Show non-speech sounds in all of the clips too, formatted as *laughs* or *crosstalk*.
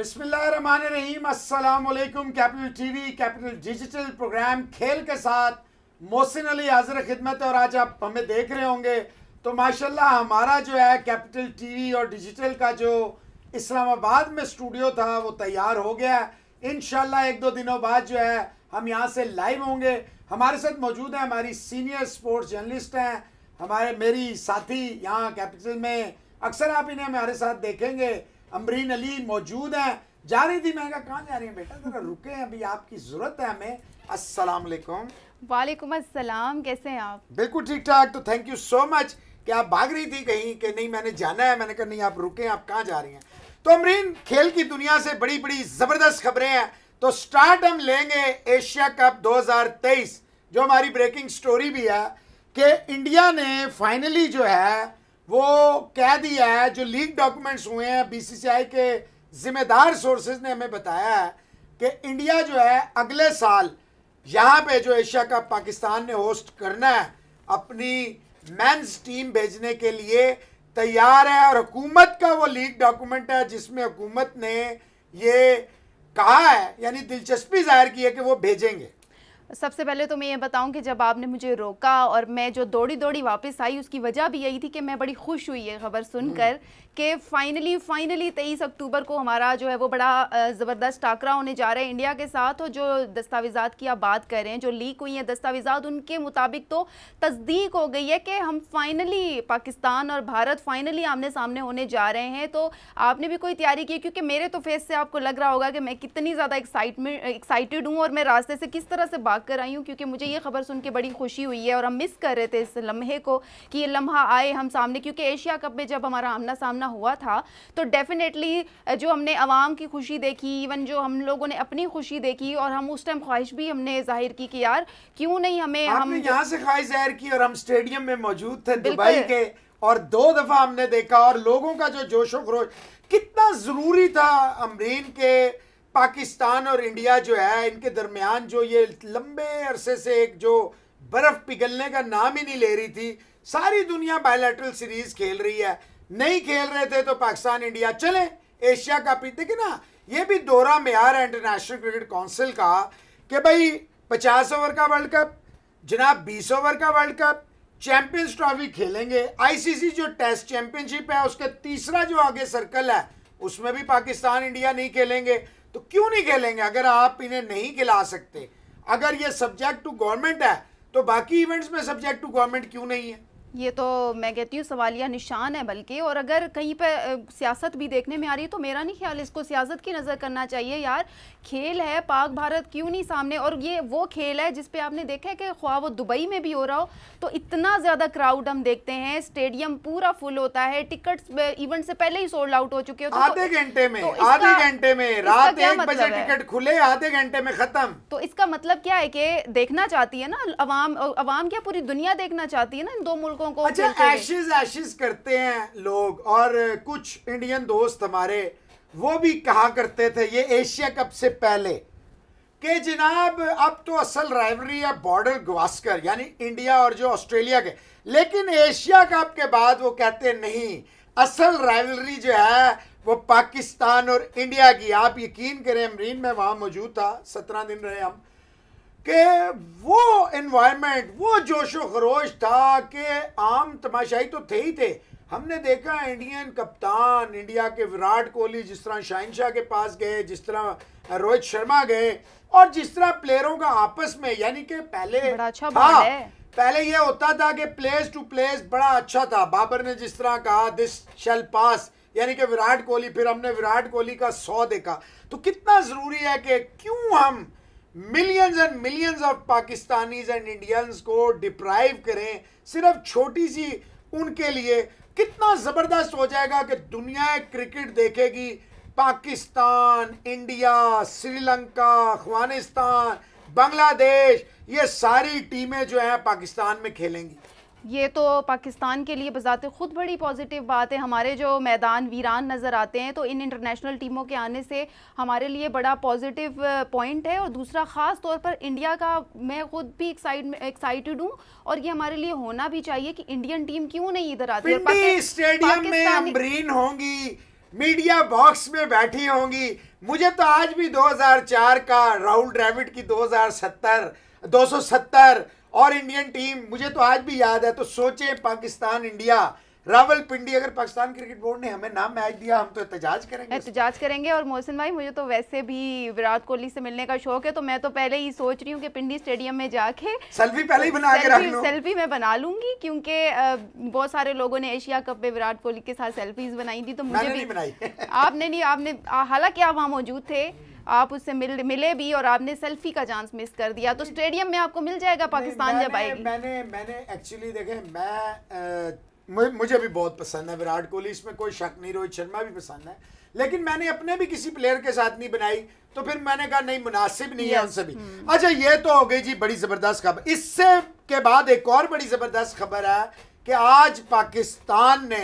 बिस्मिल्लाहिर्रहमानिर्रहीम अस्सलाम वालेकुम capital TV capital digital program खेल के साथ मोहसिन अली हाजिर खिदमत और आज आप हमें देख रहे होंगे तो माशाल्लाह हमारा जो है कैपिटल टीवी और डिजिटल का जो इस्लामाबाद में स्टूडियो था वो तैयार हो गया है इन एक दो दिनों बाद जो है हम यहाँ से लाइव होंगे हमारे साथ मौजूद हैं हमारी सीनियर स्पोर्ट्स जर्नलिस्ट हैं हमारे मेरी साथी यहाँ कैपिटल में अक्सर आप इन्हें हमारे साथ देखेंगे अमरीन अली मौजूद हैं जा रही थी मैं कहा कहाँ जा रही हैं बेटा ज़रा रुके हैं अभी आपकी ज़रूरत है हमें अस्सलाम वालेकुम वालेकुम अस्सलाम कैसे हैं आप बिल्कुल ठीक ठाक तो थैंक यू सो मच कि आप भाग रही थी कहीं कि नहीं मैंने जाना है मैंने कहा नहीं आप रुके आप कहाँ जा रही हैं तो अमरीन खेल की दुनिया से बड़ी बड़ी ज़बरदस्त खबरें हैं तो स्टार्ट हम लेंगे एशिया कप 2023 जो हमारी ब्रेकिंग स्टोरी भी है कि इंडिया ने फाइनली जो है वो कह दिया है जो लीक डॉक्यूमेंट्स हुए हैं बीसीसीआई के जिम्मेदार सोर्सेज ने हमें बताया है कि इंडिया जो है अगले साल यहाँ पे जो एशिया कप पाकिस्तान ने होस्ट करना है अपनी मेंस टीम भेजने के लिए तैयार है और हुकूमत का वो लीक डॉक्यूमेंट है जिसमें हुकूमत ने ये कहा है यानी दिलचस्पी जाहिर की है कि वो भेजेंगे सबसे पहले तो मैं ये बताऊं कि जब आपने मुझे रोका और मैं जो दौड़ी दौड़ी वापस आई उसकी वजह भी यही थी कि मैं बड़ी खुश हुई ये खबर सुनकर कि फाइनली फाइनली तेईस अक्टूबर को हमारा जो है वो बड़ा ज़बरदस्त टाकरा होने जा रहा है इंडिया के साथ और जो दस्तावेज़ा की आप बात कर रहे हैं जो लीक हुई हैं दस्तावेज़ा उनके मुताबिक तो तस्दीक हो गई है कि हम फाइनली पाकिस्तान और भारत फाइनली आमने सामने होने जा रहे हैं तो आपने भी कोई तैयारी की क्योंकि मेरे तो फेस से आपको लग रहा होगा कि मैं कितनी ज़्यादा एक्साइटमेंट एक्साइटेड हूँ और मैं रास्ते से किस तरह से बात कर आई हूँ क्योंकि मुझे ये खबर सुन के बड़ी खुशी हुई है और हम मिस कर रहे थे इस लम्हे को कि ये लम्हा आए हम सामने क्योंकि एशिया कप में जब हमारा आमना सामना सामना हुआ था तो डेफ़िनेटली जो हमने आवाम की खुशी देखी इवन जो हम लोगों ने अपनी खुशी देखी और हम उस टाइम ख्वाहिश भी हमने जाहिर की कि यार क्यों नहीं हमें हम यहाँ से ख्वाहिश जाहिर की और हम स्टेडियम में मौजूद थे दुबई के और दो दफ़ा हमने देखा और लोगों का जो जोशो खरोश कितना ज़रूरी था अमरीन के पाकिस्तान और इंडिया जो है इनके दरमियान जो ये लंबे अरसे से एक जो बर्फ़ पिघलने का नाम ही नहीं ले रही थी सारी दुनिया बायलैटरल सीरीज़ खेल रही है नहीं खेल रहे थे तो पाकिस्तान इंडिया चले एशिया कप देखिए ना ये भी दौरा मैार है इंटरनेशनल क्रिकेट काउंसिल का कि भाई पचास ओवर का वर्ल्ड कप जनाब बीस ओवर का वर्ल्ड कप चैंपियंस ट्रॉफी खेलेंगे आईसीसी जो टेस्ट चैंपियनशिप है उसके तीसरा जो आगे सर्कल है उसमें भी पाकिस्तान इंडिया नहीं खेलेंगे तो क्यों नहीं खेलेंगे अगर आप इन्हें नहीं खिला सकते अगर ये सब्जेक्ट टू गवर्नमेंट है तो बाकी इवेंट्स में सब्जेक्ट टू गवर्नमेंट क्यों नहीं है ये तो मैं कहती हूँ सवालिया निशान है बल्कि और अगर कहीं पर सियासत भी देखने में आ रही है तो मेरा नहीं ख्याल इसको सियासत की नज़र करना चाहिए यार खेल है पाक भारत क्यों नहीं सामने और ये वो खेल है जिसपे आपने देखा है कि ख्वा वो दुबई में भी हो रहा हो तो इतना ज़्यादा क्राउड हम देखते हैं स्टेडियम पूरा फुल होता है टिकट इवेंट से पहले ही सोल्ड आउट हो चुके होते तो तो आधे घंटे में आधे घंटे में रात एक बजे टिकट मतलब खुले आधे घंटे में खत्म तो इसका मतलब क्या है कि देखना चाहती है ना अवाम अवाम क्या पूरी दुनिया देखना चाहती है ना इन दो मुल्कों को अच्छा एशेज एशेज करते हैं लोग और कुछ इंडियन दोस्त हमारे वो भी कहा करते थे ये एशिया कप से पहले कि जनाब अब तो असल राइवरी है बॉर्डर गवास्कर यानी इंडिया और जो ऑस्ट्रेलिया के लेकिन एशिया कप के बाद वो कहते नहीं असल राइवलरी जो है वो पाकिस्तान और इंडिया की आप यकीन करें अमरीन में वहाँ मौजूद था सत्रह दिन रहे हम कि वो इन्वायरमेंट वो जोश व खरोश था कि आम तमाशाई तो थे ही थे हमने देखा इंडियन कप्तान इंडिया के विराट कोहली जिस तरह शाहिनशाह के पास गए जिस तरह रोहित शर्मा गए और जिस तरह प्लेयरों का आपस में यानी कि पहले अच्छा था पहले यह होता था कि प्लेस टू प्लेस बड़ा अच्छा था बाबर ने जिस तरह कहा दिस शेल पास यानी कि विराट कोहली फिर हमने विराट कोहली का सौ देखा तो कितना ज़रूरी है कि क्यों हम millions and millions of Pakistanis and Indians को डिप्राइव करें सिर्फ छोटी सी उनके लिए कितना ज़बरदस्त हो जाएगा कि दुनिया क्रिकेट देखेगी पाकिस्तान इंडिया श्रीलंका अफगानिस्तान बांग्लादेश ये सारी टीमें जो हैं पाकिस्तान में खेलेंगी ये तो पाकिस्तान के लिए बजाते ख़ुद बड़ी पॉजिटिव बात है हमारे जो मैदान वीरान नज़र आते हैं तो इन इंटरनेशनल टीमों के आने से हमारे लिए बड़ा पॉजिटिव पॉइंट है और दूसरा ख़ास तौर पर इंडिया का मैं खुद भी एक्साइट एक्साइटेड हूँ और ये हमारे लिए होना भी चाहिए कि इंडियन टीम क्यों नहीं इधर आती है स्टेडियम में अमरीन होंगी मीडिया बॉक्स में बैठी होंगी मुझे तो आज भी दो का राहुल ड्राविड की दो 270 और इंडियन टीम मुझे तो आज भी याद है तो सोचे पाकिस्तान इंडिया पिंडी अगर पाकिस्तान क्रिकेट बोर्ड ने हमें नाम मैच दिया हम तो एहतजाज करेंगे एहतजाज करेंगे और मोहसिन भाई मुझे तो वैसे भी विराट कोहली से मिलने का शौक है तो मैं तो पहले ही सोच रही हूँ कि पिंडी स्टेडियम में जाके सेल्फी पहले ही बना के रख लूं सेल्फी मैं बना लूंगी क्योंकि बहुत सारे लोगों ने एशिया कप में विराट कोहली के साथ सेल्फीज बनाई थी तो मुझे भी बनाई *laughs* आपने नहीं आपने हालांकि आप वहाँ मौजूद थे आप उससे मिल मिले भी और आपने सेल्फी का चांस मिस कर दिया तो स्टेडियम में आपको मिल जाएगा पाकिस्तान जब आएगी मैंने मैंने एक्चुअली देखे मैं मुझे भी बहुत पसंद है विराट कोहली इसमें कोई शक नहीं रोहित शर्मा भी पसंद है लेकिन मैंने अपने भी किसी प्लेयर के साथ नहीं बनाई तो फिर मैंने कहा नहीं मुनासिब नहीं है उनसे भी हम्म। अच्छा ये तो हो गई जी बड़ी ज़बरदस्त खबर इससे के बाद एक और बड़ी ज़बरदस्त खबर है कि आज पाकिस्तान ने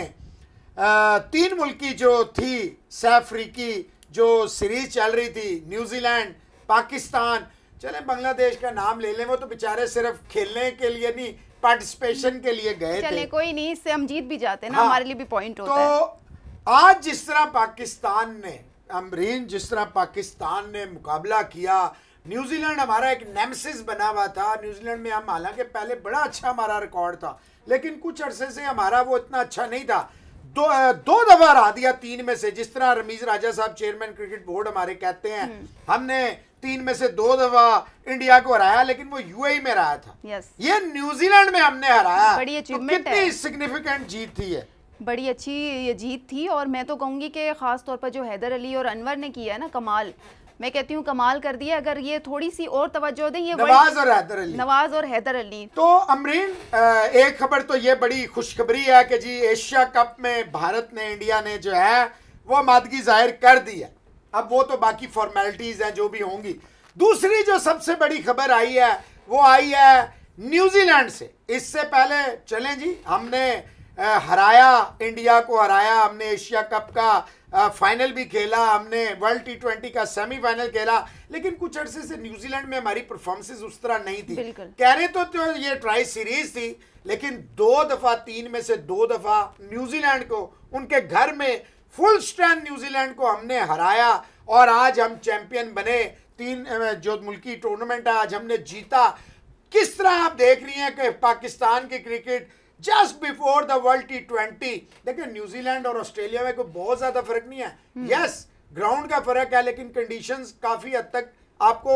आ, तीन मुल्की जो थी सैफ्रीकी जो सीरीज चल रही थी न्यूजीलैंड पाकिस्तान चले बांग्लादेश का नाम ले लें वो तो बेचारे सिर्फ खेलने के लिए नहीं पार्टिसिपेशन के लिए गए चले थे। कोई नहीं इससे हम जीत भी जाते ना हाँ, हमारे लिए भी पॉइंट होता तो है। आज जिस तरह पाकिस्तान ने अमरीन जिस तरह पाकिस्तान ने मुकाबला किया न्यूजीलैंड हमारा एक नेमसिस बना हुआ था न्यूजीलैंड में हम हालांकि पहले बड़ा अच्छा हमारा रिकॉर्ड था लेकिन कुछ अरसे से हमारा वो इतना अच्छा नहीं था दो दो दफा हरा दिया तीन में से जिस तरह रमीज राजा साहब चेयरमैन क्रिकेट बोर्ड हमारे कहते हैं हम्म। हमने तीन में से दो दफा इंडिया को हराया लेकिन वो यूएई e में हराया था ये न्यूजीलैंड में हमने हराया बड़ी तो कितनी सिग्निफिकेंट जीत थी है बड़ी अच्छी ये जीत थी और मैं तो कहूँगी कि खास तौर पर जो हैदर अली और अनवर ने किया है ना कमाल मैं कहती हूँ कमाल कर दिया अगर ये थोड़ी सी और तवज्जो दें ये नवाज और हैदर अली नवाज और हैदर अली तो अमरीन एक खबर तो ये बड़ी खुशखबरी है कि जी एशिया कप में भारत ने इंडिया ने जो है वो मादगी जाहिर कर दी है अब वो तो बाकी फॉर्मेलिटीज़ हैं जो भी होंगी दूसरी जो सबसे बड़ी खबर आई है वो आई है न्यूजीलैंड से इससे पहले चलें जी हमने हराया इंडिया को हराया हमने एशिया कप का फाइनल भी खेला हमने वर्ल्ड टी ट्वेंटी का सेमीफाइनल खेला लेकिन कुछ अरसे से न्यूजीलैंड में हमारी परफॉर्मेंसेज उस तरह नहीं थी कह रहे तो, तो ये ट्राई सीरीज थी लेकिन दो दफ़ा तीन में से दो दफ़ा न्यूजीलैंड को उनके घर में फुल स्ट्रेंथ न्यूजीलैंड को हमने हराया और आज हम चैंपियन बने तीन जो मुल्की टूर्नामेंट है आज हमने जीता किस तरह आप देख रही हैं कि पाकिस्तान की cricket just before the world T twenty देखिए न्यूजीलैंड और ऑस्ट्रेलिया में कोई बहुत ज़्यादा फर्क नहीं है यस हम्म। ग्राउंड का फर्क है लेकिन कंडीशन काफ़ी हद तक आपको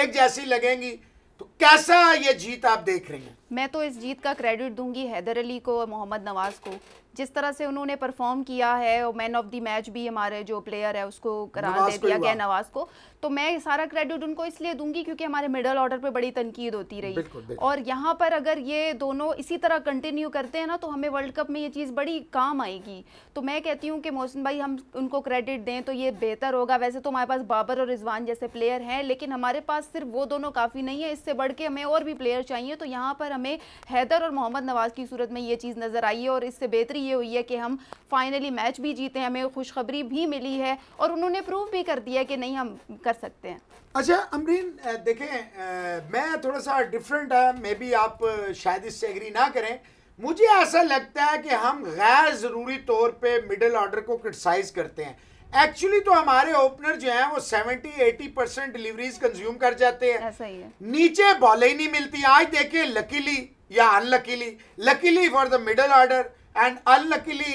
एक जैसी लगेंगी तो कैसा ये जीत आप देख रही हैं मैं तो इस जीत का क्रेडिट दूंगी हैदर अली को और मोहम्मद नवाज को जिस तरह से उन्होंने परफॉर्म किया है और मैन ऑफ द मैच भी हमारे जो प्लेयर है उसको करार दे दिया गया नवाज को तो मैं सारा क्रेडिट उनको इसलिए दूंगी क्योंकि हमारे मिडल ऑर्डर पे बड़ी तनकीद होती रही बिल्कुल, बिल्कुल। और यहाँ पर अगर ये दोनों इसी तरह कंटिन्यू करते हैं ना तो हमें वर्ल्ड कप में ये चीज़ बड़ी काम आएगी तो मैं कहती हूँ कि मोहसिन भाई हम उनको क्रेडिट दें तो ये बेहतर होगा वैसे तो हमारे पास बाबर और रिजवान जैसे प्लेयर हैं लेकिन हमारे पास सिर्फ वो दोनों काफ़ी नहीं है इससे बढ़ के हमें और भी प्लेयर चाहिए तो यहाँ पर हमें हैदर और मोहम्मद नवाज़ की सूरत में ये चीज़ नज़र आई है और इससे बेहतरी ये हुई है कि हम फाइनली मैच भी जीते हैं हमें खुशखबरी भी मिली है और उन्होंने प्रूव भी कर दिया कि नहीं हम कर सकते हैं अच्छा अमरीन देखें आ, मैं थोड़ा सा डिफरेंट है मे बी आप शायद इससे एग्री ना करें मुझे ऐसा लगता है कि हम गैर ज़रूरी तौर पे मिडिल ऑर्डर को क्रिटिसाइज़ करते हैं एक्चुअली तो हमारे ओपनर जो हैं वो 70 80 परसेंट डिलीवरीज कंज्यूम कर जाते हैं ऐसा ही है नीचे बॉले ही नहीं मिलती आज देखिए लकीली या unluckily luckily for the middle order and unluckily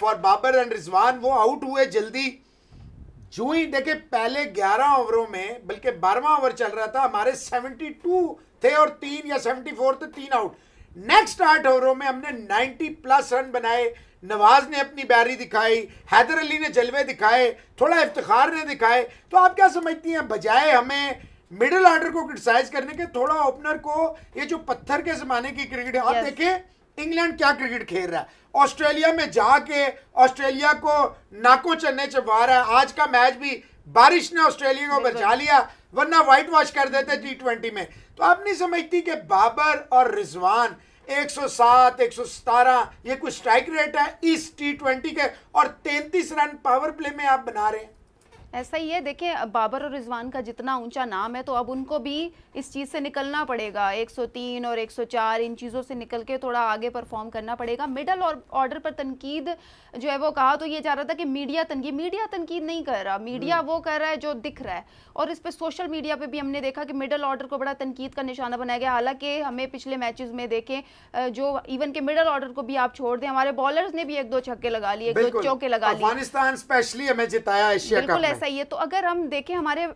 for Babar and Rizwan वो आउट हुए जल्दी जो ही देखे पहले 11 ओवरों में बल्कि बारहवा ओवर चल रहा था हमारे 72 थे और तीन या 74 थे तीन आउट नेक्स्ट आठ ओवरों में हमने 90 प्लस रन बनाए नवाज ने अपनी बैरी दिखाई हैदर अली ने जलवे दिखाए थोड़ा इफ्तार ने दिखाए तो आप क्या समझती हैं बजाय हमें मिडिल ऑर्डर को क्रिटिसाइज करने के थोड़ा ओपनर को ये जो पत्थर के जमाने की क्रिकेट है आप देखें इंग्लैंड क्या क्रिकेट खेल रहा है ऑस्ट्रेलिया में जाके ऑस्ट्रेलिया को नाको चलने चबा रहा है आज का मैच भी बारिश ने ऑस्ट्रेलिया को बचा लिया वरना व्हाइट वॉश कर देते टी ट्वेंटी में तो आप नहीं समझती कि बाबर और रिजवान 107, 117 ये कुछ स्ट्राइक रेट है इस टी ट्वेंटी के और 33 रन पावर प्ले में आप बना रहे हैं ऐसा ही है देखिए बाबर और रिजवान का जितना ऊंचा नाम है तो अब उनको भी इस चीज़ से निकलना पड़ेगा 103 और 104 इन चीज़ों से निकल के थोड़ा आगे परफॉर्म करना पड़ेगा मिडल और ऑर्डर पर तनकीद जो है वो कहा तो ये जा रहा था कि मीडिया तनकीद मीडिया तनकीद नहीं कर रहा मीडिया हम्म। वो कर रहा है जो दिख रहा है और इस पर सोशल मीडिया पर भी हमने देखा कि मिडल ऑर्डर को बड़ा तनकीद का निशाना बनाया गया हालांकि हमें पिछले मैच में देखें जो इवन के मिडल ऑर्डर को भी आप छोड़ दें हमारे बॉलर ने भी एक दो छक्के लगा लिए एक दो चौके लगा लिए अफगानिस्तान स्पेशली हमें जिताया एशिया सही है तो अगर हम देखें हमारे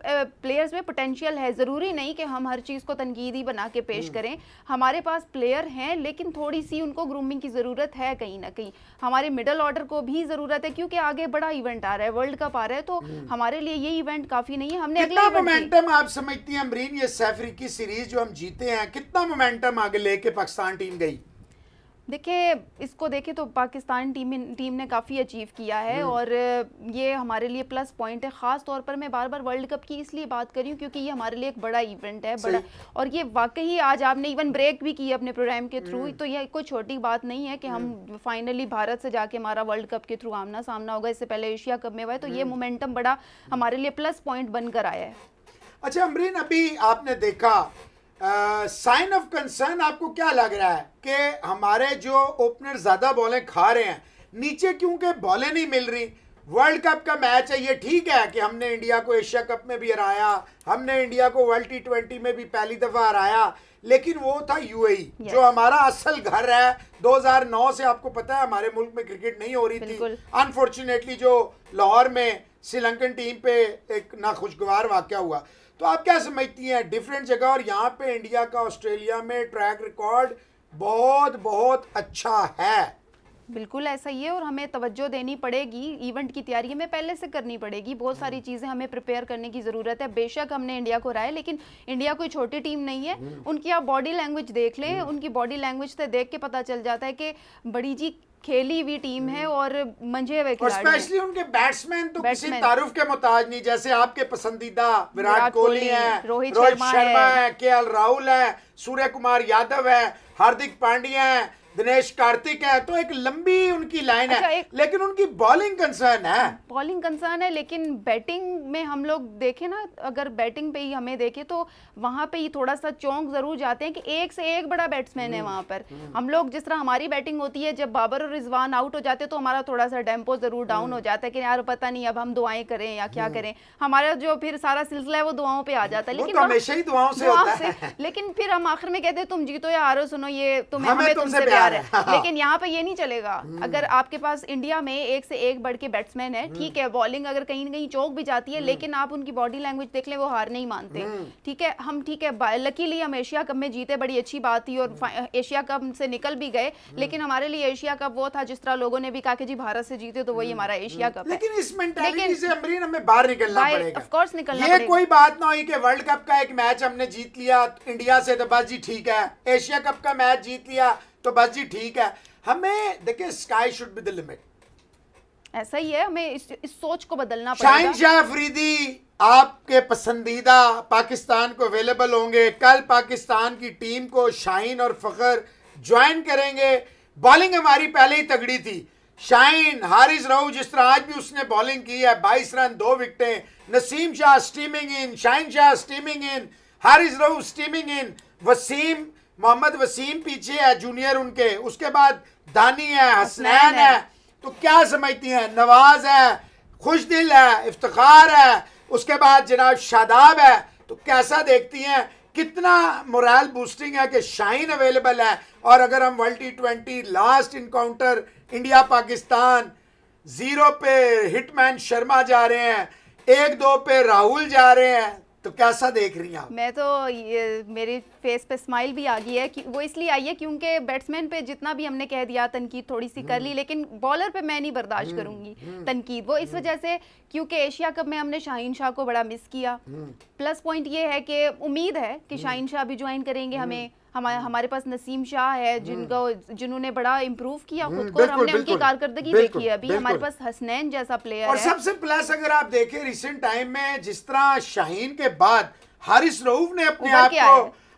प्लेयर्स में पोटेंशियल है ज़रूरी नहीं कि हम हर चीज़ को तनकीदी बना के पेश हम्म। करें हमारे पास प्लेयर हैं लेकिन थोड़ी सी उनको ग्रूमिंग की ज़रूरत है कहीं ना कहीं हमारे मिडल ऑर्डर को भी ज़रूरत है क्योंकि आगे बड़ा इवेंट आ रहा है वर्ल्ड कप आ रहा है तो हम्म। हमारे लिए ये इवेंट काफ़ी नहीं है हमने अगला मोमेंटम आप समझती हैं अमरीन ये सैफरी की सीरीज जो हम जीते हैं कितना मोमेंटम आगे लेके पाकिस्तान टीम गई देखिए इसको देखें तो पाकिस्तान टीम टीम ने काफ़ी अचीव किया है हम्म। और ये हमारे लिए प्लस पॉइंट है ख़ास तौर पर मैं बार बार वर्ल्ड कप की इसलिए बात कर रही हूँ क्योंकि ये हमारे लिए एक बड़ा इवेंट है बड़ा और ये वाकई आज आपने इवन ब्रेक भी किया अपने प्रोग्राम के थ्रू हम्म। तो यह कोई छोटी बात नहीं है कि हम फाइनली हम्म। भारत से जाके हमारा वर्ल्ड कप के थ्रू आमना सामना होगा इससे पहले एशिया कप में हुआ है तो ये मोमेंटम बड़ा हमारे लिए प्लस पॉइंट बनकर आया है अच्छा अमरीन अभी आपने देखा साइन ऑफ कंसर्न आपको क्या लग रहा है कि हमारे जो ओपनर ज़्यादा बॉलें खा रहे हैं नीचे क्योंकि बॉलें नहीं मिल रही वर्ल्ड कप का मैच है ये ठीक है कि हमने इंडिया को एशिया कप में भी हराया हमने इंडिया को वर्ल्ड टी ट्वेंटी में भी पहली दफ़ा हराया लेकिन वो था यूएई e, yes. जो हमारा असल घर है 2009 से आपको पता है हमारे मुल्क में क्रिकेट नहीं हो रही थी अनफॉर्चुनेटली जो लाहौर में श्रीलंकन टीम पे एक नाखुशगवार वाक्य हुआ तो आप क्या समझती हैं डिफरेंट जगह और यहाँ पे इंडिया का ऑस्ट्रेलिया में ट्रैक रिकॉर्ड बहुत बहुत अच्छा है बिल्कुल ऐसा ही है और हमें तवज्जो देनी पड़ेगी इवेंट की तैयारी हमें पहले से करनी पड़ेगी बहुत हम्म। सारी चीज़ें हमें प्रिपेयर करने की ज़रूरत है बेशक हमने इंडिया को हराया लेकिन इंडिया कोई छोटी टीम नहीं है हम्म। उनकी आप बॉडी लैंग्वेज देख लें हम्म। उनकी बॉडी लैंग्वेज से देख के पता चल जाता है कि बड़ी जी खेली हुई टीम है और मंझे हुए और स्पेशली उनके बैट्समैन तो किसी तारुफ के मोहताज नहीं जैसे आपके पसंदीदा विराट कोहली है रोहित शर्मा है के एल राहुल है सूर्य कुमार यादव है हार्दिक पांड्या है दिनेश कार्तिक है तो एक लंबी उनकी लाइन अच्छा, है लेकिन उनकी बॉलिंग कंसर्न है बॉलिंग कंसर्न है लेकिन बैटिंग में हम लोग देखे ना अगर बैटिंग पे ही हमें देखे तो वहाँ पे ही थोड़ा सा चौंक जरूर जाते हैं कि एक से एक बड़ा बैट्समैन है हम्म, वहाँ पर हम्म। हम लोग जिस तरह हमारी बैटिंग होती है जब बाबर और रिजवान आउट हो जाते हैं तो हमारा थोड़ा सा टेम्पो जरूर डाउन हो हम्म। जाता है कि यार पता नहीं अब हम दुआएं करें या क्या करें हमारा जो फिर सारा सिलसिला है वो दुआओं पे आ जाता है तो लेकिन हमेशा ही दुआओं से लेकिन फिर हम आखिर में कहते हैं तुम जीतो या आरो सुनो ये तुम्हें हमें तुमसे प्यार जा रहा है हाँ। लेकिन यहाँ पे ये नहीं चलेगा हम्म। अगर आपके पास इंडिया में एक से एक बढ़ के बैट्समैन है हम्म। ठीक है बॉलिंग अगर कहीं ना कहीं चौक भी जाती है हम्म। लेकिन आप उनकी बॉडी लैंग्वेज देख लें वो हार नहीं मानते ठीक है हम ठीक है लकीली हम एशिया कप में जीते बड़ी अच्छी बात थी और एशिया कप से निकल भी गए लेकिन हमारे लिए एशिया कप वो था जिस तरह लोगों ने भी कहा कि जी भारत से जीते तो वही हमारा एशिया कप लेकिन इस मेंटालिटी से अमरीन हमें बाहर निकलना पड़ेगा ऑफ कोर्स निकलना ये कोई बात ना हुई कि वर्ल्ड कप का एक मैच हमने जीत लिया इंडिया से तो बस जी ठीक है एशिया कप का मैच जीत लिया तो बस जी ठीक है हमें देखिए sky should be the limit ऐसा ही है हमें इस, इस सोच को बदलना शाहिन शाह अफरीदी आपके पसंदीदा पाकिस्तान को अवेलेबल होंगे कल पाकिस्तान की टीम को शाइन और फखर ज्वाइन करेंगे बॉलिंग हमारी पहले ही तगड़ी थी शाइन हारिस रहू जिस तरह आज भी उसने बॉलिंग की है बाईस रन दो विकटें Naseem Shah steaming in Shaheen Shah steaming in Haris Rauf steaming in Wasim Mohammad Wasim पीछे है जूनियर उनके उसके बाद दानी है हसनैन है।, तो क्या समझती हैं नवाज है खुश दिल है इफ्तार है उसके बाद जनाब शादाब है तो कैसा देखती हैं कितना मोरल बूस्टिंग है कि शाइन अवेलेबल है और अगर हम world T twenty last encounter India Pakistan zero पे हिटमैन शर्मा जा रहे हैं एक दो पे राहुल जा रहे हैं तो कैसा देख रही हैं आप मैं तो ये मेरे फेस पे स्माइल भी आ गई है कि वो इसलिए आई है क्योंकि बैट्समैन पे जितना भी हमने कह दिया तनकीद थोड़ी सी कर ली हम्म। लेकिन बॉलर पे मैं नहीं बर्दाश्त हम्म, करूंगी हम्म। तनकीद वो इस वजह से क्योंकि एशिया कप में हमने शाहीन शाह को बड़ा मिस किया प्लस पॉइंट ये है कि उम्मीद है कि शाहिन शाह भी ज्वाइन करेंगे हमें हमारे हम्म। हमारे पास नसीम शाह है हम्म। जिनका जिन्होंने बड़ा इम्प्रूव किया हम्म, खुद को और हमने उनकी कारकर्दगी देखी है अभी हमारे पास हसनैन जैसा प्लेयर और सबसे प्लस अगर आप देखें रिसेंट टाइम में जिस तरह शाहीन के बाद हारिस रऊफ ने अपने आप को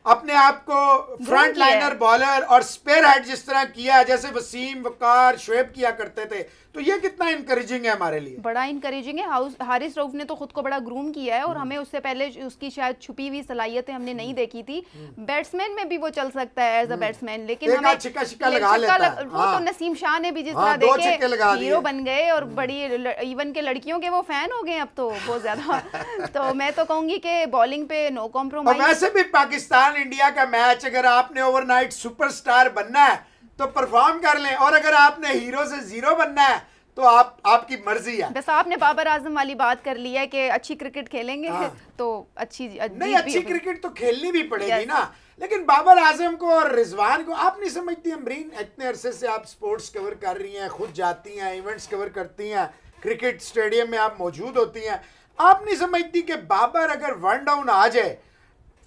अपने आप को फ्रंट लाइनर बॉलर और स्पेयर हेड जिस तरह किया जैसे वसीम वकार शुएब किया करते थे तो ये कितना इनकरेजिंग है हमारे लिए बड़ा इनकरेजिंग है हाउस हारिस रऊफ ने तो खुद को बड़ा ग्रूम किया है और हम्म। हमें उससे पहले उसकी शायद छुपी हुई सलाहियतें हमने नहीं हम्म। देखी थी बैट्समैन हम्म। में भी वो चल सकता है एज अ बैट्समैन लेकिन हमें छिका छिका लगा लेता है वो तो हाँ। नसीम शाह ने भी जिस हाँ, तरह देखे हीरो बन गए और बड़ी इवन के लड़कियों के वो फैन हो गए अब तो बहुत ज्यादा *laughs* तो मैं तो कहूंगी कि बॉलिंग पे नो कॉम्प्रोमाइज वैसे भी पाकिस्तान पाकिस्तान इंडिया का मैच अगर आपने ओवरनाइट सुपरस्टार बनना है तो परफॉर्म कर लें और अगर आपने हीरो से जीरो बनना है तो आप आपकी मर्जी है बस आपने बाबर आजम वाली बात कर ली है कि अच्छी क्रिकेट खेलेंगे हाँ। *laughs* तो अच्छी नहीं अच्छी क्रिकेट तो खेलनी भी पड़ेगी ना लेकिन बाबर आजम को और रिजवान को आप नहीं समझती अमरीन इतने अरसे से आप स्पोर्ट्स कवर कर रही हैं खुद जाती हैं इवेंट्स कवर करती हैं क्रिकेट स्टेडियम में आप मौजूद होती हैं आप नहीं समझती कि बाबर अगर वन डाउन आ जाए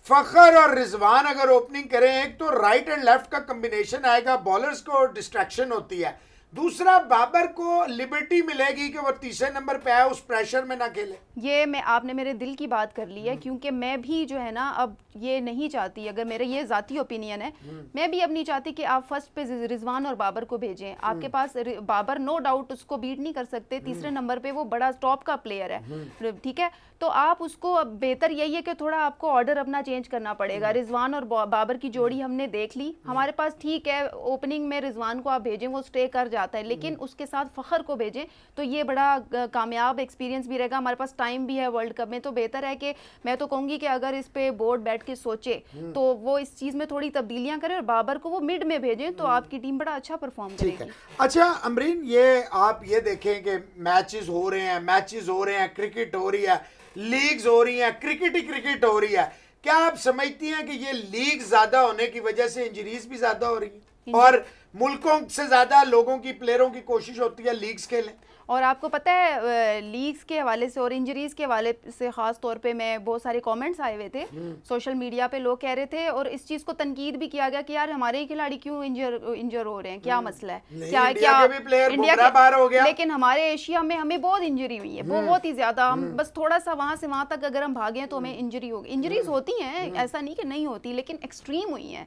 फखर और रिजवान अगर ओपनिंग करें एक तो राइट एंड लेफ्ट का कम्बिनेशन आएगा बॉलर्स को डिस्ट्रैक्शन होती है दूसरा बाबर को लिबर्टी मिलेगी कि वो तीसरे नंबर पे आए उस प्रेशर में ना खेले ये मैं आपने मेरे दिल की बात कर ली है हम्म। क्योंकि मैं भी जो है ना अब ये नहीं चाहती अगर मेरे ये ज़ाती ओपिनियन है हम्म। मैं भी अब नहीं चाहती कि आप फर्स्ट पे रिजवान और बाबर को भेजें हम्म। आपके पास बाबर नो डाउट उसको बीट नहीं कर सकते तीसरे नंबर पे वो बड़ा टॉप का प्लेयर है ठीक है तो आप उसको बेहतर यही है कि थोड़ा आपको ऑर्डर अपना चेंज करना पड़ेगा हम्म। रिजवान और बाबर की जोड़ी हम्म। हमने देख ली हम्म। हमारे पास ठीक है ओपनिंग में रिजवान को आप भेजें वो स्टे कर जाता है लेकिन उसके साथ फ़खर को भेजें तो ये बड़ा कामयाब एक्सपीरियंस भी रहेगा हमारे पास टाइम भी है वर्ल्ड कप में तो बेहतर है कि मैं तो कहूँगी कि अगर इस पर बोर्ड बैठ के सोचे तो वो इस चीज़ में थोड़ी तब्दीलियाँ करें और बाबर को वो मिड में भेजें तो आपकी टीम बड़ा अच्छा परफॉर्म करेगी अच्छा अमरीन ये आप ये देखें कि मैचेस हो रहे हैं मैचेस हो रहे हैं क्रिकेट हो रही है लीग्स हो रही हैं क्रिकेट ही क्रिकेट हो रही है क्या आप समझती हैं कि ये लीग ज्यादा होने की वजह से इंजरीज भी ज्यादा हो रही है और मुल्कों से ज्यादा लोगों की प्लेयरों की कोशिश होती है लीग्स खेलें और आपको पता है लीग्स के हवाले से और इंजरीज़ के हवाले से ख़ास तौर पे मैं बहुत सारे कमेंट्स आए हुए थे सोशल हम्म। मीडिया पे लोग कह रहे थे और इस चीज़ को तनकीद भी किया गया कि यार हमारे ही खिलाड़ी क्यों इंजर इंजर हो रहे हैं क्या हम्म। मसला है क्या क्या इंडिया के बाहर हो गया लेकिन हमारे एशिया में हमें बहुत इंजरी हुई है हम्म। बहुत ही ज़्यादा हम बस थोड़ा सा वहाँ से वहाँ तक अगर हम भागे तो हमें इंजरी होगी इंजरीज होती हैं ऐसा नहीं कि नहीं होती लेकिन एक्सट्रीम हुई हैं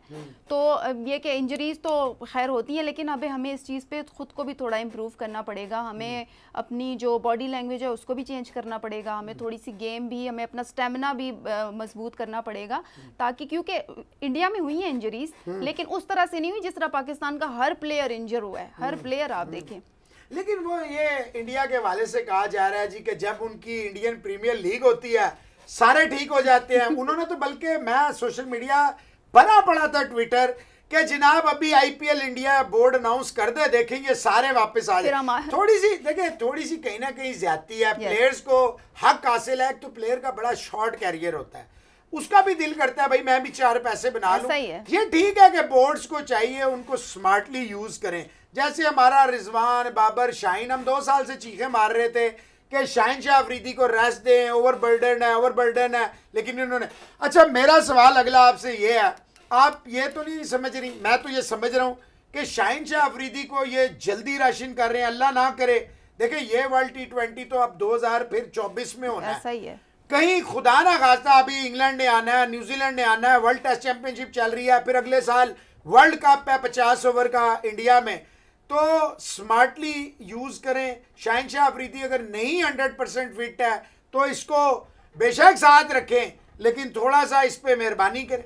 तो ये कि इंजरीज तो खैर होती हैं लेकिन अब हमें इस चीज़ पर खुद को भी थोड़ा इम्प्रूव करना पड़ेगा हमें अपनी जो बॉडी लैंग्वेज है उसको भी चेंज करना पड़ेगा हमें थोड़ी सी गेम भी हमें अपना स्टेमिना भी मजबूत करना पड़ेगा ताकि क्योंकि इंडिया में हुई है इंजरीज हम्म। लेकिन उस तरह से नहीं हुई जिस तरह पाकिस्तान का हर प्लेयर इंजर हुआ है हर प्लेयर हम्म। आप हम्म। देखें लेकिन वो ये इंडिया के वाले से कहा जा रहा है जी कि जब उनकी इंडियन प्रीमियर लीग होती है सारे ठीक हो जाते हैं *laughs* उन्होंने तो बल्कि मैं सोशल मीडिया बड़ा पड़ा था ट्विटर कि जनाब अभी आईपीएल इंडिया बोर्ड अनाउंस कर दे देखेंगे सारे वापस आ जाए थोड़ी सी देखिए थोड़ी सी कहीं ना कहीं ज्यादती है प्लेयर्स को हक हासिल है तो प्लेयर का बड़ा शॉर्ट कैरियर होता है उसका भी दिल करता है भाई मैं भी चार पैसे बना लूं ये ठीक है कि बोर्ड्स को चाहिए उनको स्मार्टली यूज करें जैसे हमारा रिजवान बाबर शाइन हम दो साल से चीखे मार रहे थे कि शाइन शाह अफरीदी को रेस्ट दें ओवर बर्डन है ओवर बर्डन है लेकिन इन्होंने अच्छा मेरा सवाल अगला आपसे ये है आप ये तो नहीं समझ रही मैं तो ये समझ रहा हूँ कि शाहिन शाह अफरीदी को ये जल्दी राशन कर रहे हैं अल्लाह ना करे देखे ये वर्ल्ड टी ट्वेंटी तो अब हजार फिर चौबीस में होना है।, है कहीं खुदा ना खास्ता अभी इंग्लैंड ने आना है न्यूजीलैंड ने आना है वर्ल्ड टेस्ट चैंपियनशिप चल रही है फिर अगले साल वर्ल्ड कप है पचास ओवर का इंडिया में तो स्मार्टली यूज़ करें शाहिन शाह अफरीदी अगर नहीं हंड्रेड परसेंट फिट है तो इसको बेशक साथ रखें लेकिन थोड़ा सा इस पर मेहरबानी करें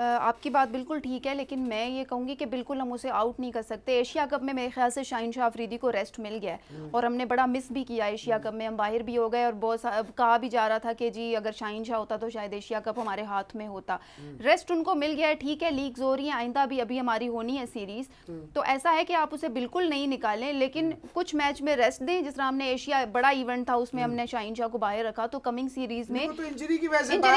आपकी बात बिल्कुल ठीक है लेकिन मैं ये कहूँगी कि बिल्कुल हम उसे आउट नहीं कर सकते एशिया कप में मेरे ख्याल से शाहिन शाह अफरीदी को रेस्ट मिल गया है हम्म। और हमने बड़ा मिस भी किया एशिया हम्म। कप में हम बाहर भी हो गए और बहुत कहा भी जा रहा था कि जी अगर शाहिन शाह होता तो शायद एशिया कप हमारे हाथ में होता रेस्ट हम्म। उनको मिल गया है ठीक है लीग जो रही है आइंदा भी अभी हमारी होनी है सीरीज़ तो ऐसा है कि आप उसे बिल्कुल नहीं निकालें लेकिन कुछ मैच में रेस्ट दें जिस तरह हमने एशिया बड़ा इवेंट था उसमें हमने शाहिन शाह को बाहर रखा तो कमिंग सीरीज़ में इंजरी तो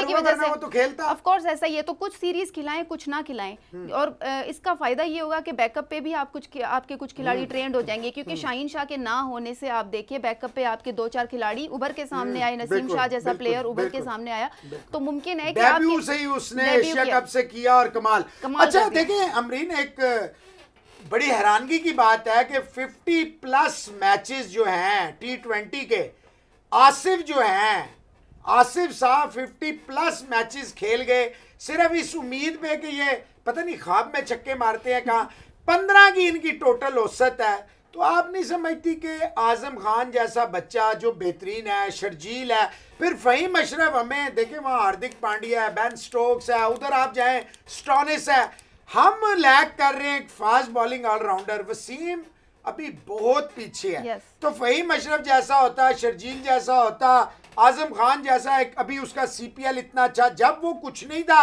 की वजह से ऑफकोर्स तो ऐसा ही है तो कुछ सीरीज चीज़ खिलाएं कुछ ना खिलाएं हम्म। और इसका फ़ायदा ये होगा कि बैकअप पे भी आप कुछ आपके कुछ खिलाड़ी हम्म। ट्रेंड हो जाएंगे क्योंकि हम्म। शाहीन शाह के ना होने से आप देखिए बैकअप पे आपके दो चार खिलाड़ी उभर के सामने आए नसीम शाह जैसा प्लेयर उभर के सामने आया तो मुमकिन है कि उसने एशिया कप से किया और कमाल अच्छा देखिए अमरीन एक बड़ी हैरानगी की बात है कि 50 प्लस मैचेस जो हैं टी ट्वेंटी के आसिफ जो हैं आसिफ साहब 50 प्लस मैचेस खेल गए सिर्फ इस उम्मीद में कि ये पता नहीं ख्वाब में छक्के मारते हैं कहाँ पंद्रह की इनकी टोटल औसत है तो आप नहीं समझती कि आज़म खान जैसा बच्चा जो बेहतरीन है शर्जील है फिर फ़हीम अशरफ हमें देखें वहाँ हार्दिक पांड्या है बैन स्टोक्स है उधर आप जाएं स्टॉनिस है हम लैक कर रहे हैं एक फास्ट बॉलिंग ऑलराउंडर वसीम अभी बहुत पीछे है yes. तो फ़हीम अशरफ जैसा होता शर्जील जैसा होता आजम खान जैसा एक अभी उसका सीपीएल इतना अच्छा जब वो कुछ नहीं था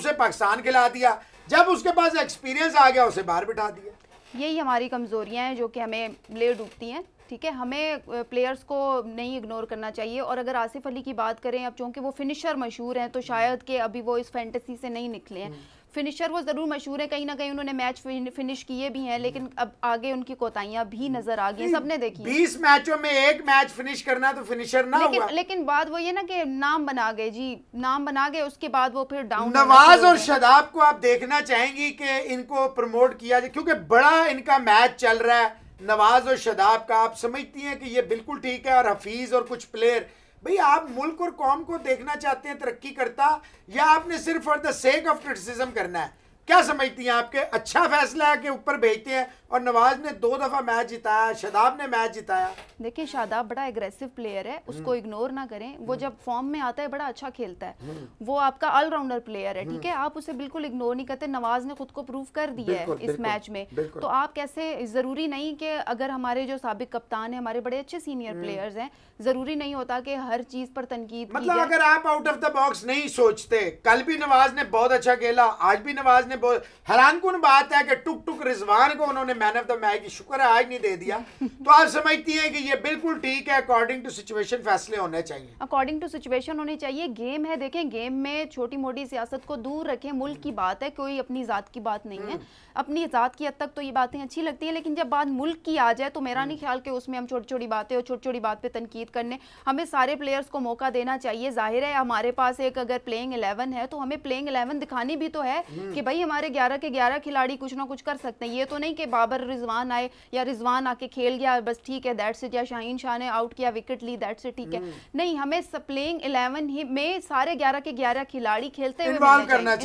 उसे पाकिस्तान खिला दिया जब उसके पास एक्सपीरियंस आ गया उसे बाहर बिठा दिया यही हमारी कमज़ोरियाँ हैं जो कि हमें ले डूबती हैं ठीक है हमें प्लेयर्स को नहीं इग्नोर करना चाहिए और अगर आसिफ अली की बात करें अब चूंकि वो फिनिशर मशहूर हैं तो शायद के अभी वो इस फैंटेसी से नहीं निकले हैं फिनिशर वो ज़रूर मशहूर है कहीं ना कहीं उन्होंने मैच फिनिश किए भी हैं लेकिन अब आगे उनकी कोताहियां भी नजर आ गई सबने देखी बीस मैचों में एक मैच फिनिश करना तो फिनिशर ना लेकिन, हुआ। लेकिन बाद वो ये ना कि नाम बना गए जी नाम बना गए उसके बाद वो फिर डाउन नवाज और शदाब को आप देखना चाहेंगी कि इनको प्रमोट किया जाए क्योंकि बड़ा इनका मैच चल रहा है नवाज और शदाब का आप समझती हैं कि ये बिल्कुल ठीक है और हफीज और कुछ प्लेयर भाई आप मुल्क और कौम को देखना चाहते हैं तरक्की करता या आपने सिर्फ for the sake of criticism करना है क्या समझती हैं आपके अच्छा फैसला है कि ऊपर भेजते हैं और नवाज ने दो दफा मैच जिताया शादाब ने मैच जिताया देखिए शादाब बड़ा एग्रेसिव प्लेयर है उसको इग्नोर हम्म। ना करें वो हम्म। जब फॉर्म में आता है बड़ा अच्छा खेलता है हम्म। वो आपका ऑलराउंडर प्लेयर है ठीक है आप उसे बिल्कुल इग्नोर नहीं करते नवाज ने खुद को प्रूव कर दिया है इस मैच में तो आप कैसे जरूरी नहीं कि अगर हमारे जो सबक कप्तान है हमारे बड़े अच्छे सीनियर प्लेयर्स हैं जरूरी नहीं होता कि हर चीज पर तनकीद मतलब अगर आप आउट ऑफ द बॉक्स नहीं सोचते कल भी नवाज ने बहुत अच्छा खेला आज भी नवाज ने बहुत हैरान कन बात है कि टुक टुक रिजवान को उन्होंने मैन ऑफ द मैच शुक्र है आज नहीं दे दिया तो आप समझती हैं कि ये बिल्कुल ठीक है अकॉर्डिंग टू सिचुएशन फैसले होने चाहिए अकॉर्डिंग टू सिचुएशन होने चाहिए गेम है देखें गेम में छोटी मोटी सियासत को दूर रखें मुल्क की बात है कोई अपनी ज़ात की बात नहीं है हम्म। अपनी ज़ात की हद तक तो ये बातें अच्छी लगती है लेकिन जब बात मुल्क की आ जाए तो मेरा नहीं हम्म। ख्याल कि उसमें हम छोटी छोटी बातें और छोटी छोटी बात पर तनकीद करने हमें सारे प्लेयर्स को मौका देना चाहिए जाहिर है हमारे पास एक अगर प्लेइंग एलेवन है तो हमें प्लेइंग एलेवन दिखानी भी तो है हम्म। कि भाई हमारे ग्यारह के ग्यारह खिलाड़ी कुछ ना कुछ कर सकते हैं ये तो नहीं कि बाबर पर रिजवान आए या रिजवान आके खेल गया बस ठीक है दैट्स इट या शाहीन शाह ने आउट किया विकेट ली दैट्स इट ठीक है हम्म। नहीं हमें प्लेइंग इलेवन ही में सारे ग्यारह के ग्यारह खिलाड़ी खेलते हुए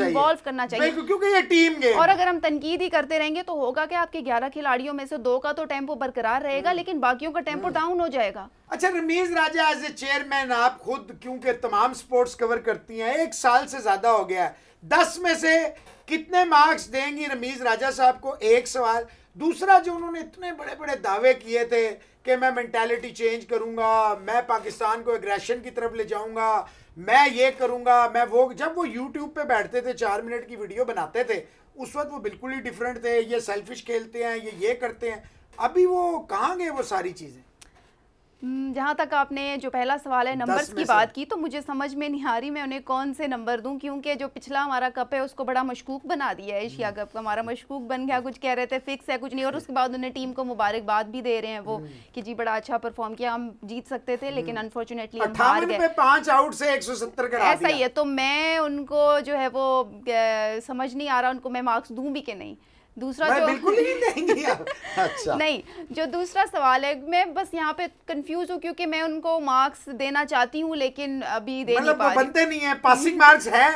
इन्वॉल्व करना चाहिए क्योंकि ये टीम गेम और अगर हम तनकीद ही करते रहेंगे तो होगा कि आपके ग्यारह खिलाड़ियों में से दो का तो टेम्पो बरकरार रहेगा हम्म। लेकिन बाकियों का टेम्पो हम्म। डाउन हो जाएगा अच्छा Ramiz Raja as a chairman आप खुद क्योंकि तमाम स्पोर्ट्स कवर करती हैं एक साल से ज़्यादा हो गया है दस में से कितने मार्क्स देंगी रमीज राजा साहब को एक सवाल दूसरा जो उन्होंने इतने बड़े बड़े दावे किए थे कि मैं मैंटेलिटी चेंज करूंगा मैं पाकिस्तान को एग्रेशन की तरफ ले जाऊंगा मैं ये करूंगा मैं वो जब वो यूट्यूब पे बैठते थे चार मिनट की वीडियो बनाते थे उस वक्त वो बिल्कुल ही डिफरेंट थे ये सेल्फिश खेलते हैं ये ये करते हैं अभी वो कहाँ गए वो सारी चीज़ें हम्म, जहाँ तक आपने जो पहला सवाल है नंबर्स की बात की तो मुझे समझ में नहीं आ रही मैं उन्हें कौन से नंबर दूं क्योंकि जो पिछला हमारा कप है उसको बड़ा मशकूक बना दिया है एशिया कप हम्म। का हमारा मशकूक बन गया कुछ कह रहे थे फिक्स है कुछ नहीं और हम्म। उसके बाद उन्हें टीम को मुबारकबाद भी दे रहे हैं वो कि जी बड़ा अच्छा परफॉर्म किया हम जीत सकते थे लेकिन अनफॉर्चुनेटली पाँच गए आउट से एक ऐसा ही है तो मैं उनको जो है वो समझ नहीं आ रहा उनको मैं मार्क्स दूँ भी कि नहीं दूसरा जो बिल्कुल नहीं *laughs* देंगे अच्छा नहीं जो दूसरा सवाल है मैं बस यहाँ पे कंफ्यूज हूँ क्योंकि मैं उनको मार्क्स देना चाहती हूँ लेकिन अभी दे मतलब नहीं पा बनते नहीं है पासिंग मार्क्स है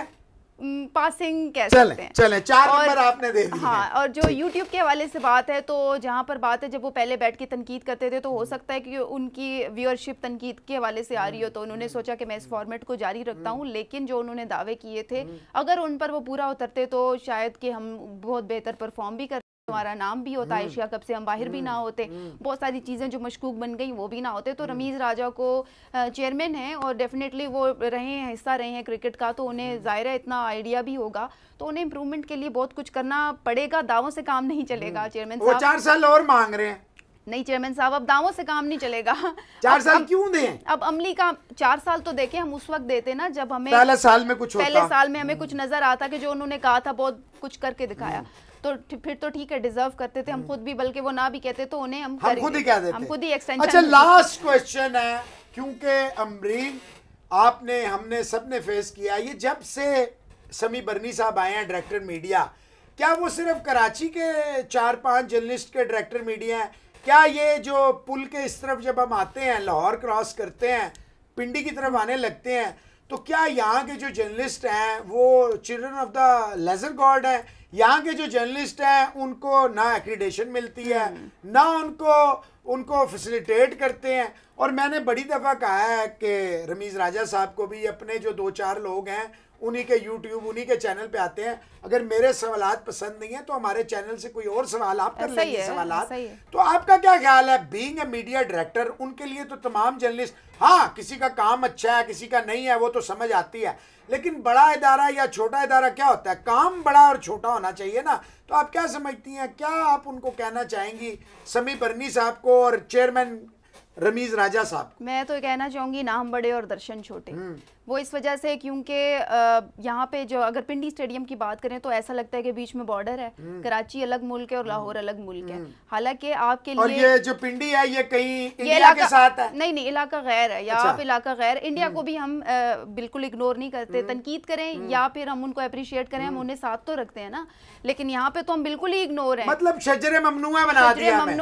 पासिंग कह चले, सकते हैं चले चार और, आपने दे दी हाँ और जो यूट्यूब के हवाले से बात है तो जहाँ पर बात है जब वो पहले बैठ के तनकीद करते थे तो हो हम्म। सकता है कि उनकी व्यूअरशिप तनकीद के हवाले से आ रही हो तो हम्म। उन्होंने सोचा कि मैं इस फॉर्मेट को जारी रखता हम्म। हूँ लेकिन जो उन्होंने दावे किए थे अगर उन पर वो पूरा उतरते तो शायद कि हम बहुत बेहतर परफॉर्म भी कर हमारा नाम भी होता है हम्म। एशिया कप से हम बाहर भी ना हम्म। होते हम्म। बहुत सारी चीज़ें जो मशकूक बन गई वो भी ना होते तो रमीज़ राजा को चेयरमैन हैं और डेफिनेटली वो रहे हैं हिस्सा रहे हैं क्रिकेट का तो उन्हें ज़ाहिर है इतना आइडिया भी होगा तो उन्हें इम्प्रूवमेंट के लिए बहुत कुछ करना पड़ेगा दावों से काम नहीं चलेगा चेयरमैन साहब चार साल और मांग रहे हैं नहीं चेयरमैन साहब अब दावों से काम नहीं चलेगा *laughs* चार साल अब, क्यों दें अब अमली का चार साल तो देखें हम उस वक्त देते ना जब हमें पहले साल में कुछ पहले साल में हमें कुछ नजर आता कि जो उन्होंने कहा था बहुत कुछ करके दिखाया तो फिर तो ठीक है डिजर्व करते थे हम हम्म। खुद भी बल्कि वो ना भी कहते तो उन्हें हम हम खुद ही कह देते हम खुद ही एक्सटेंशन अच्छा लास्ट क्वेश्चन है क्योंकि अमरीन आपने हमने सबने फेस किया ये जब से समी बर्नी साहब आए हैं डायरेक्टर मीडिया क्या वो सिर्फ कराची के चार पांच जर्नलिस्ट के डायरेक्टर मीडिया हैं क्या ये जो पुल के इस तरफ जब हम आते हैं लाहौर क्रॉस करते हैं पिंडी की तरफ आने लगते हैं तो क्या यहाँ के जो जर्नलिस्ट हैं वो children of the lesser god हैं यहाँ के जो जर्नलिस्ट हैं उनको ना एक्रीडेशन मिलती है हम्म। ना उनको उनको फैसिलिटेट करते हैं और मैंने बड़ी दफ़ा कहा है कि रमीज़ राजा साहब को भी अपने जो दो चार लोग हैं उन्हीं के यूट्यूब उन्हीं के चैनल पे आते हैं अगर मेरे सवाल पसंद नहीं है तो हमारे चैनल से कोई और सवाल आप कर लेंगे सवाल तो आपका क्या ख्याल है बींग ए मीडिया डायरेक्टर उनके लिए तो तमाम जर्नलिस्ट हाँ किसी का काम अच्छा है किसी का नहीं है वो तो समझ आती है लेकिन बड़ा इदारा या छोटा इदारा क्या होता है काम बड़ा और छोटा होना चाहिए ना तो आप क्या समझती हैं क्या आप उनको कहना चाहेंगी समी बर्नी साहब को और चेयरमैन रमीज राजा साहब मैं तो कहना चाहूंगी नाम बड़े और दर्शन छोटे हम्म। वो इस वजह से क्योंकि यहाँ पे जो अगर पिंडी स्टेडियम की बात करें तो ऐसा लगता है कि बीच में बॉर्डर है हम्म। कराची अलग मुल्क है और हम्म। लाहौर अलग मुल्क है हम्म। हालांकि आपके लिए ये जो पिंडी है ये कहीं इंडिया के साथ है नहीं नहीं इलाका गैर है या अच्छा। आप इलाका गैर इंडिया को भी हम बिल्कुल इग्नोर नहीं करते तनकीद करें या फिर हम उनको अप्रिशिएट करें हम उन्हें साथ तो रखते हैं ना लेकिन यहाँ पे तो हम बिल्कुल ही इग्नोर है मतलब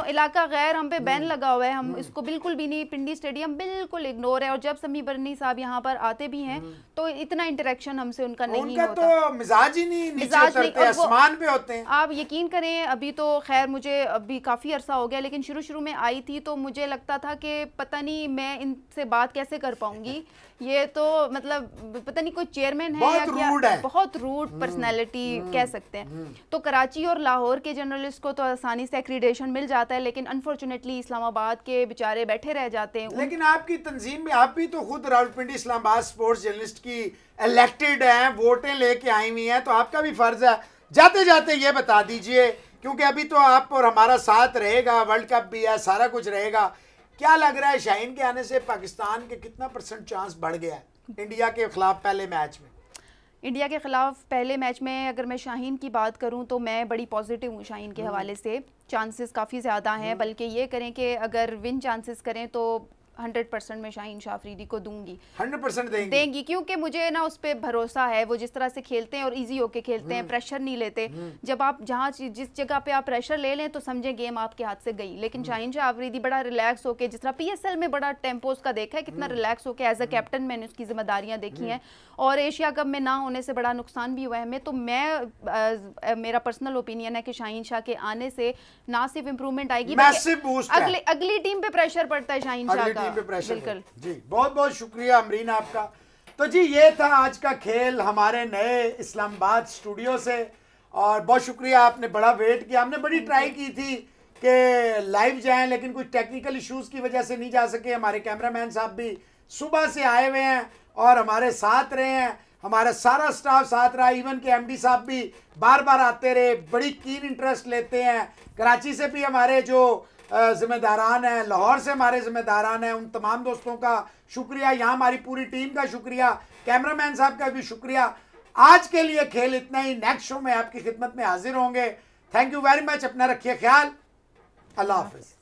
इलाका गैर हम पे बैन लगा हुआ है हम इसको बिल्कुल भी नहीं पिंडी स्टेडियम बिल्कुल इग्नोर है और जब समी बरनी साहब यहाँ पर आते भी हैं हम्म। तो इतना इंटरेक्शन हमसे उनका नहीं उनका होता तो मिजाज ही नहीं मिजाज नहीं आसमान पे होते हैं आप यकीन करें अभी तो खैर मुझे अभी काफ़ी अरसा हो गया लेकिन शुरू शुरू में आई थी तो मुझे लगता था कि पता नहीं मैं इनसे बात कैसे कर पाऊंगी *laughs* ये तो मतलब पता नहीं कोई चेयरमैन है या क्या है। बहुत रूड पर्सनैलिटी हम्म, हम्म, कह सकते हैं तो कराची और लाहौर के जर्नलिस्ट को तो आसानी से एक्रीडेशन मिल जाता है लेकिन अनफॉर्चुनेटली इस्लामाबाद के बेचारे बैठे रह जाते हैं लेकिन आपकी तंजीम में आप भी तो खुद रावलपिंडी इस्लामाबाद स्पोर्ट्स जर्नलिस्ट की इलेक्टेड हैं वोटें लेके आई हुई हैं तो आपका भी फ़र्ज़ है जाते जाते ये बता दीजिए क्योंकि अभी तो आप और हमारा साथ रहेगा वर्ल्ड कप भी है सारा कुछ रहेगा क्या लग रहा है शाहीन के आने से पाकिस्तान के कितना परसेंट चांस बढ़ गया है इंडिया के खिलाफ पहले मैच में इंडिया के ख़िलाफ़ पहले मैच में अगर मैं शाहीन की बात करूं तो मैं बड़ी पॉजिटिव हूं शाहीन के हम्म। हवाले से चांसेस काफ़ी ज़्यादा हैं हम्म। बल्कि ये करें कि अगर विन चांसेस करें तो हंड्रेड परसेंट मैं शाहीन शाफरीदी को दूंगी हंड्रेड परसेंट देंगी, देंगी क्योंकि मुझे ना उस पर भरोसा है वो जिस तरह से खेलते हैं और इजी होके खेलते हैं प्रेशर हम्म। नहीं लेते हम्म। जब आप जहाँ जिस जगह पे आप प्रेशर ले लें तो समझे गेम आपके हाथ से गई लेकिन हम्म। शाहीन अफरीदी बड़ा रिलैक्स होकर जिस तरह एल में बड़ा टेम्पो उसका देखा है कितना रिलैक्स होकर एज अ कैप्टन मैंने उसकी जिम्मेदारियाँ देखी हैं और एशिया कप में ना होने से बड़ा नुकसान भी हुआ है हमें तो मैं मेरा पर्सनल ओपिनियन है कि शाहीन शाह के आने से ना सिर्फ इम्प्रूवमेंट आएगी अगली अगली टीम पे प्रेशर पड़ता है शाहीन शाह का टीम पे प्रेशर जी बहुत बहुत शुक्रिया अमरीन आपका तो जी ये था आज का खेल हमारे नए इस्लामाबाद स्टूडियो से और बहुत शुक्रिया आपने बड़ा वेट किया हमने बड़ी ट्राई की थी कि लाइव जाएं लेकिन कुछ टेक्निकल इश्यूज की वजह से नहीं जा सके हमारे कैमरामैन साहब भी सुबह से आए हुए हैं और हमारे साथ रहे हैं हमारा सारा स्टाफ साथ रहा इवन के एमडी साहब भी बार बार आते रहे बड़ी कीन इंटरेस्ट लेते हैं कराची से भी हमारे जो ज़िम्मेदारान हैं लाहौर से हमारे ज़िम्मेदारान हैं उन तमाम दोस्तों का शुक्रिया यहाँ हमारी पूरी टीम का शुक्रिया कैमरामैन साहब का भी शुक्रिया आज के लिए खेल इतना ही नेक्स्ट शो में आपकी खिदमत में हाजिर होंगे थैंक यू वेरी मच अपना रखिए ख्याल अल्लाह हाफिज़